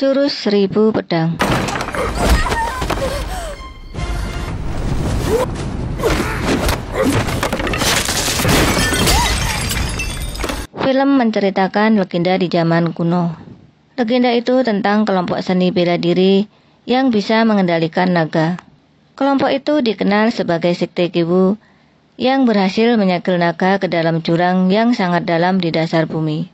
Jurus Seribu Pedang Film menceritakan legenda di zaman kuno. Legenda itu tentang kelompok seni bela diri yang bisa mengendalikan naga. Kelompok itu dikenal sebagai Sekte Kibu yang berhasil menyegel naga ke dalam jurang yang sangat dalam di dasar bumi.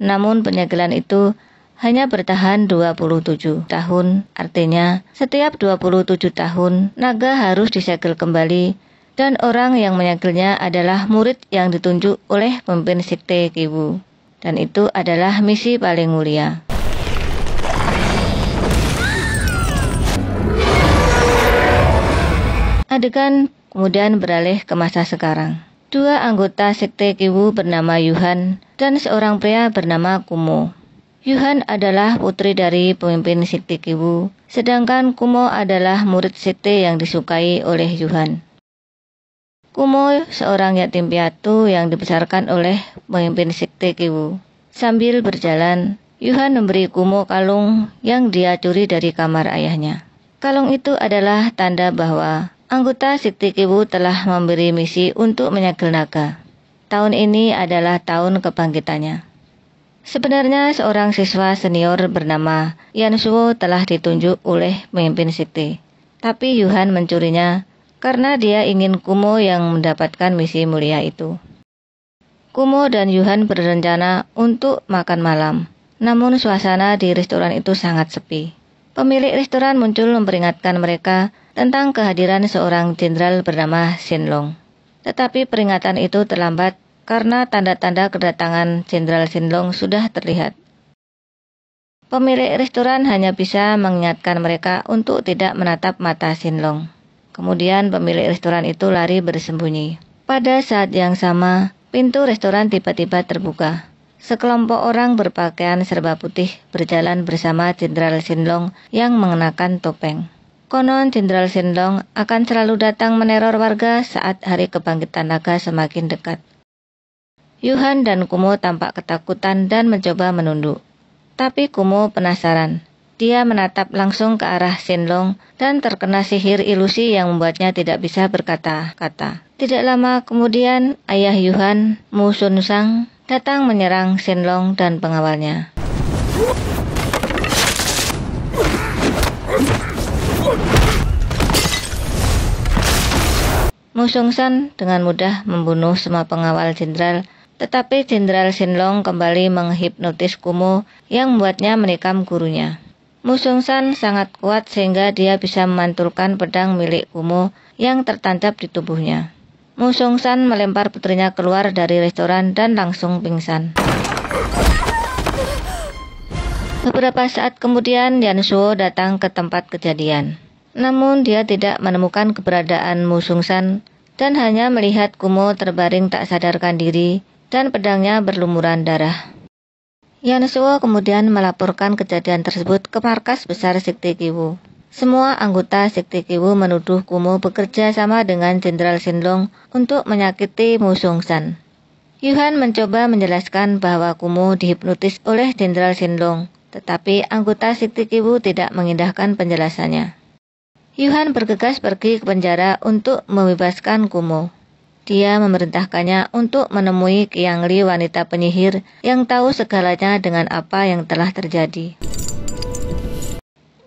Namun penyegelan itu hanya bertahan 27 tahun. Artinya, setiap 27 tahun naga harus disegel kembali dan orang yang menyegelnya adalah murid yang ditunjuk oleh pemimpin Sikte Kiwu. Dan itu adalah misi paling mulia. Adegan kemudian beralih ke masa sekarang. Dua anggota Sekte Kiwu bernama Yuhan dan seorang pria bernama Kumo Yuhan adalah putri dari pemimpin Siti Kiwu, sedangkan Kumo adalah murid Siti yang disukai oleh Yuhan. Kumo seorang yatim piatu yang dibesarkan oleh pemimpin Siti Kiwu. Sambil berjalan, Yuhan memberi Kumo kalung yang dia curi dari kamar ayahnya. Kalung itu adalah tanda bahwa anggota Siti Kiwu telah memberi misi untuk menyegel naga. Tahun ini adalah tahun kebangkitannya. Sebenarnya seorang siswa senior bernama Yan Suo telah ditunjuk oleh pemimpin Siti. Tapi Yuhan mencurinya karena dia ingin Kumo yang mendapatkan misi mulia itu. Kumo dan Yuhan berencana untuk makan malam, namun suasana di restoran itu sangat sepi. Pemilik restoran muncul memperingatkan mereka tentang kehadiran seorang jenderal bernama Shenlong. Tetapi peringatan itu terlambat karena tanda-tanda kedatangan Jenderal Sinlong sudah terlihat. Pemilik restoran hanya bisa mengingatkan mereka untuk tidak menatap mata Sinlong. Kemudian pemilik restoran itu lari bersembunyi. Pada saat yang sama, pintu restoran tiba-tiba terbuka. Sekelompok orang berpakaian serba putih berjalan bersama Jenderal Sinlong yang mengenakan topeng. Konon Jenderal Sinlong akan selalu datang meneror warga saat hari kebangkitan naga semakin dekat. Yuhan dan Kumo tampak ketakutan dan mencoba menunduk. Tapi Kumo penasaran. Dia menatap langsung ke arah Sinlong dan terkena sihir ilusi yang membuatnya tidak bisa berkata-kata. Tidak lama kemudian, ayah Yuhan, Mu Sun Sang, datang menyerang Sinlong dan pengawalnya. Musung San dengan mudah membunuh semua pengawal jenderal tetapi Jenderal Shenlong kembali menghipnotis Kumo yang membuatnya menikam gurunya. Musungsan sangat kuat sehingga dia bisa memantulkan pedang milik Kumo yang tertancap di tubuhnya. Musungsan melempar putrinya keluar dari restoran dan langsung pingsan. Beberapa saat kemudian Yan Suo datang ke tempat kejadian. Namun dia tidak menemukan keberadaan Musungsan dan hanya melihat Kumo terbaring tak sadarkan diri dan pedangnya berlumuran darah. Yansuo kemudian melaporkan kejadian tersebut ke markas besar Sikti Kiwu. Semua anggota Sikti Kiwu menuduh Kumo bekerja sama dengan Jenderal Shenlong untuk menyakiti Mu Songsan. Yuhan mencoba menjelaskan bahwa Kumo dihipnotis oleh Jenderal Shenlong, tetapi anggota Sikti Kiwu tidak mengindahkan penjelasannya. Yuhan bergegas pergi ke penjara untuk membebaskan Kumo. Dia memerintahkannya untuk menemui Kiangli wanita penyihir yang tahu segalanya dengan apa yang telah terjadi.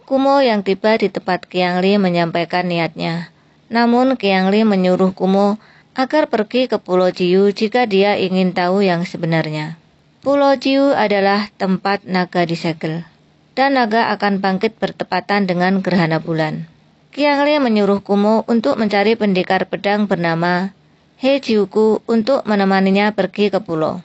Kumo yang tiba di tempat Kiangli menyampaikan niatnya. Namun Kiangli menyuruh Kumo agar pergi ke Pulau Jiu jika dia ingin tahu yang sebenarnya. Pulau Jiu adalah tempat naga disegel, dan naga akan bangkit bertepatan dengan gerhana bulan. Kiangli menyuruh Kumo untuk mencari pendekar pedang bernama Jiuku, untuk menemaninya pergi ke pulau.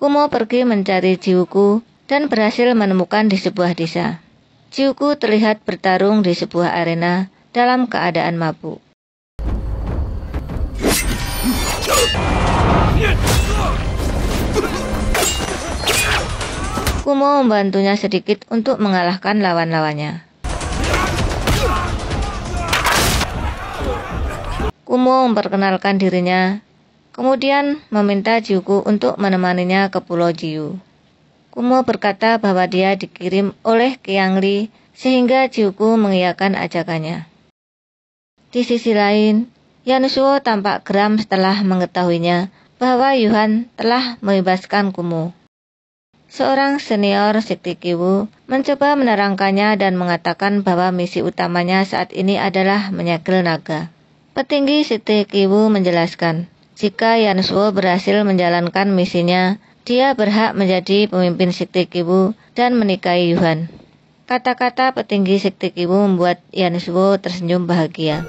Kumo pergi mencari Jiuku dan berhasil menemukan di sebuah desa. Jiuku terlihat bertarung di sebuah arena dalam keadaan mabuk. Kumo membantunya sedikit untuk mengalahkan lawan-lawannya. Kumo memperkenalkan dirinya, kemudian meminta Jiuku untuk menemaninya ke Pulau Jiu. Kumo berkata bahwa dia dikirim oleh Kiang Li sehingga Jiuku mengiyakan ajakannya. Di sisi lain, Yanusuo tampak geram setelah mengetahuinya bahwa Yuhan telah membebaskan Kumo. Seorang senior Sikti Kiwu mencoba menerangkannya dan mengatakan bahwa misi utamanya saat ini adalah menyegel naga. Petinggi Siti Kiwu menjelaskan, jika Yansuo berhasil menjalankan misinya, dia berhak menjadi pemimpin Sikti Kiwu dan menikahi Yuhan. Kata-kata petinggi Sikti Kiwu membuat Yansuo tersenyum bahagia.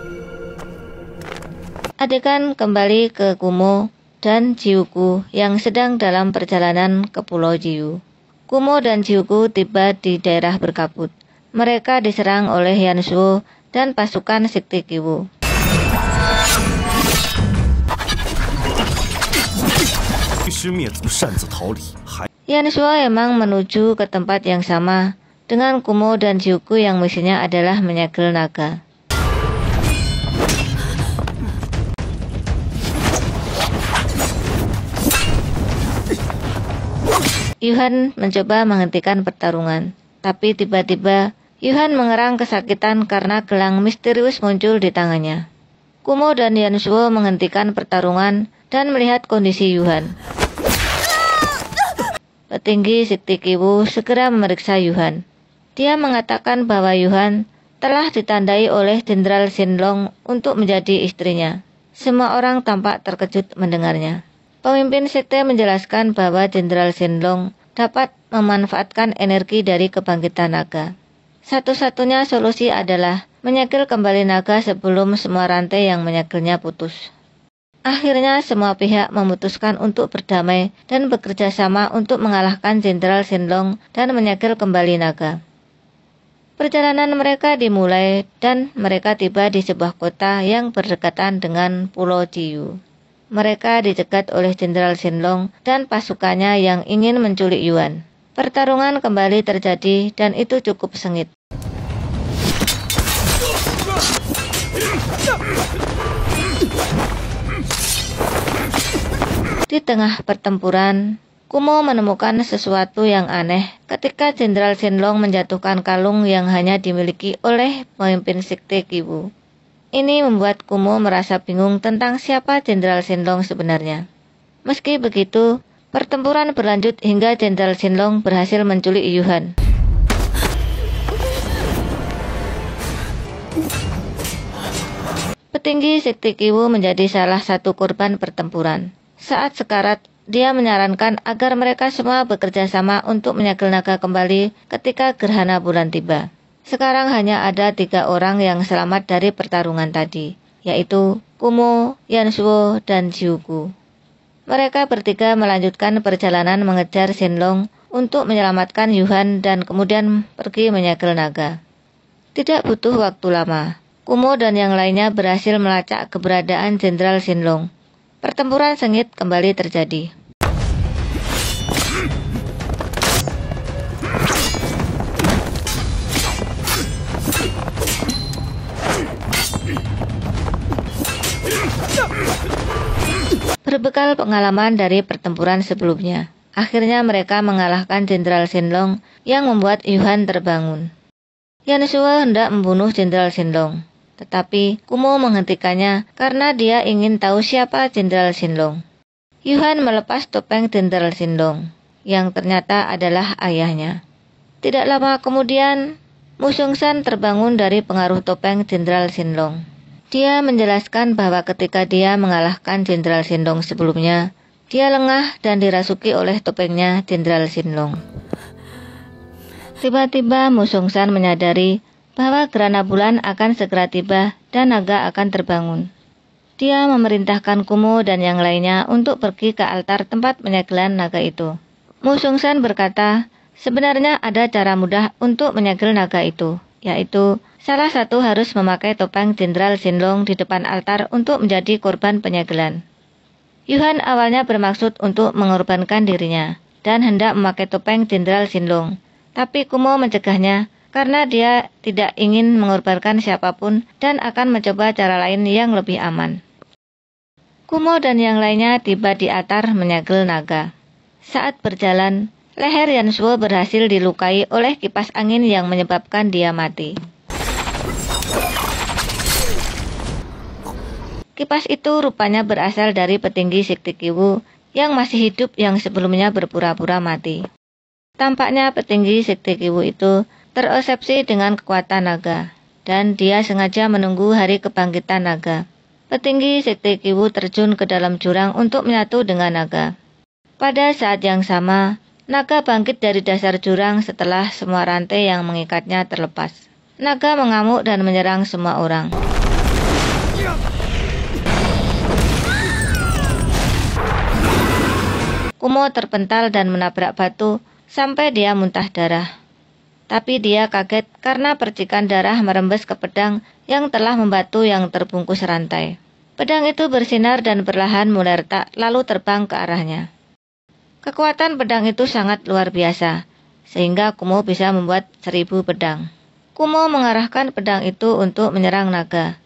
Adegan kembali ke Kumo dan Jiuku yang sedang dalam perjalanan ke Pulau Jiu. Kumo dan Jiuku tiba di daerah berkabut. Mereka diserang oleh Yansuo dan pasukan Sikti Kiwu. Yan Shuo emang menuju ke tempat yang sama dengan Kumo dan Shuku yang misinya adalah menyegel naga. Yuhan mencoba menghentikan pertarungan, tapi tiba-tiba Yuhan mengerang kesakitan karena gelang misterius muncul di tangannya. Kumo dan Yansuo menghentikan pertarungan dan melihat kondisi Yuhan. Petinggi Kiwu segera memeriksa Yuhan. Dia mengatakan bahwa Yuhan telah ditandai oleh Jenderal Sinlong untuk menjadi istrinya. Semua orang tampak terkejut mendengarnya. Pemimpin sekte menjelaskan bahwa Jenderal Sinlong dapat memanfaatkan energi dari kebangkitan naga. Satu-satunya solusi adalah menyegel kembali naga sebelum semua rantai yang menyegilnya putus. Akhirnya semua pihak memutuskan untuk berdamai dan bekerja sama untuk mengalahkan Jenderal Shenlong dan menyegel kembali naga. Perjalanan mereka dimulai dan mereka tiba di sebuah kota yang berdekatan dengan Pulau Jiu. Mereka dicegat oleh Jenderal Shenlong dan pasukannya yang ingin menculik Yuan. Pertarungan kembali terjadi dan itu cukup sengit. Di tengah pertempuran, Kumo menemukan sesuatu yang aneh ketika Jenderal Shenlong menjatuhkan kalung yang hanya dimiliki oleh pemimpin Sekte Kibu. Ini membuat Kumo merasa bingung tentang siapa Jenderal Shenlong sebenarnya. Meski begitu, pertempuran berlanjut hingga Jenderal Shenlong berhasil menculik Yuhan. Petinggi Sekte Kibu menjadi salah satu korban pertempuran. Saat sekarat, dia menyarankan agar mereka semua bekerja sama untuk menyegel naga kembali ketika gerhana bulan tiba. Sekarang hanya ada tiga orang yang selamat dari pertarungan tadi, yaitu Kumo, Yansuo, dan Jiuku. Mereka bertiga melanjutkan perjalanan mengejar Shenlong untuk menyelamatkan Yuhan dan kemudian pergi menyegel naga. Tidak butuh waktu lama. Kumo dan yang lainnya berhasil melacak keberadaan Jenderal Shenlong Pertempuran sengit kembali terjadi. Berbekal pengalaman dari pertempuran sebelumnya, akhirnya mereka mengalahkan Jenderal Shenlong yang membuat Yuhan terbangun. Yan Shuo hendak membunuh Jenderal Shenlong. Tetapi Kumo menghentikannya karena dia ingin tahu siapa Jenderal Sindong. Yuhan melepas topeng Jenderal Sindong, yang ternyata adalah ayahnya. Tidak lama kemudian, Musungsan terbangun dari pengaruh topeng Jenderal Sindong. Dia menjelaskan bahwa ketika dia mengalahkan Jenderal Sindong sebelumnya, dia lengah dan dirasuki oleh topengnya Jenderal Sindong. Tiba-tiba Musungsan menyadari bahwa gerhana bulan akan segera tiba dan naga akan terbangun. Dia memerintahkan Kumo dan yang lainnya untuk pergi ke altar tempat penyegelan naga itu. Musungsan berkata, sebenarnya ada cara mudah untuk menyegel naga itu, yaitu salah satu harus memakai topeng Jenderal Sinlong di depan altar untuk menjadi korban penyegelan. Yuhan awalnya bermaksud untuk mengorbankan dirinya dan hendak memakai topeng Jenderal Sinlong, tapi Kumo mencegahnya karena dia tidak ingin mengorbankan siapapun dan akan mencoba cara lain yang lebih aman. Kumo dan yang lainnya tiba di atar menyegel naga. Saat berjalan, leher Yansuo berhasil dilukai oleh kipas angin yang menyebabkan dia mati. Kipas itu rupanya berasal dari petinggi Kiwu yang masih hidup yang sebelumnya berpura-pura mati. Tampaknya petinggi Kiwu itu terosepsi dengan kekuatan naga, dan dia sengaja menunggu hari kebangkitan naga. Petinggi Sekte Kiwu terjun ke dalam jurang untuk menyatu dengan naga. Pada saat yang sama, naga bangkit dari dasar jurang setelah semua rantai yang mengikatnya terlepas. Naga mengamuk dan menyerang semua orang. Kumo terpental dan menabrak batu sampai dia muntah darah. Tapi dia kaget karena percikan darah merembes ke pedang yang telah membatu yang terbungkus rantai. Pedang itu bersinar dan perlahan mulai retak lalu terbang ke arahnya. Kekuatan pedang itu sangat luar biasa, sehingga Kumo bisa membuat seribu pedang. Kumo mengarahkan pedang itu untuk menyerang naga.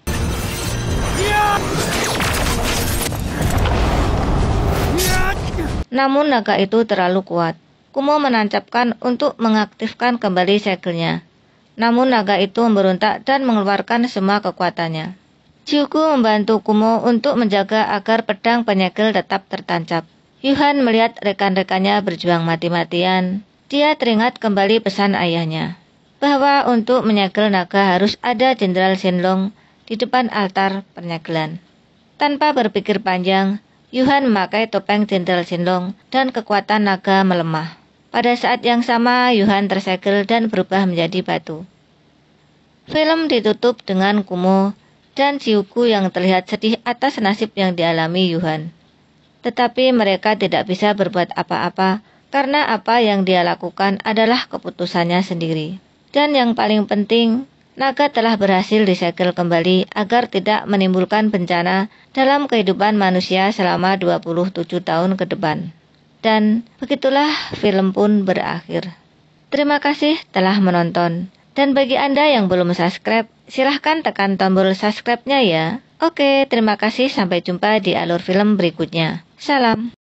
Namun naga itu terlalu kuat. Kumo menancapkan untuk mengaktifkan kembali segelnya. Namun naga itu memberontak dan mengeluarkan semua kekuatannya. Jiuku membantu Kumo untuk menjaga agar pedang penyegel tetap tertancap. Yuhan melihat rekan-rekannya berjuang mati-matian. Dia teringat kembali pesan ayahnya bahwa untuk menyegel naga harus ada Jenderal Shenlong di depan altar penyegelan. Tanpa berpikir panjang, Yuhan memakai topeng Jenderal Shenlong dan kekuatan naga melemah. Pada saat yang sama, Yohan tersegel dan berubah menjadi batu. Film ditutup dengan Kumo dan Siuku yang terlihat sedih atas nasib yang dialami Yuhan. Tetapi mereka tidak bisa berbuat apa-apa karena apa yang dia lakukan adalah keputusannya sendiri. Dan yang paling penting, naga telah berhasil disegel kembali agar tidak menimbulkan bencana dalam kehidupan manusia selama 27 tahun ke depan. Dan begitulah film pun berakhir. Terima kasih telah menonton. Dan bagi Anda yang belum subscribe, silahkan tekan tombol subscribe-nya ya. Oke, terima kasih. Sampai jumpa di alur film berikutnya. Salam.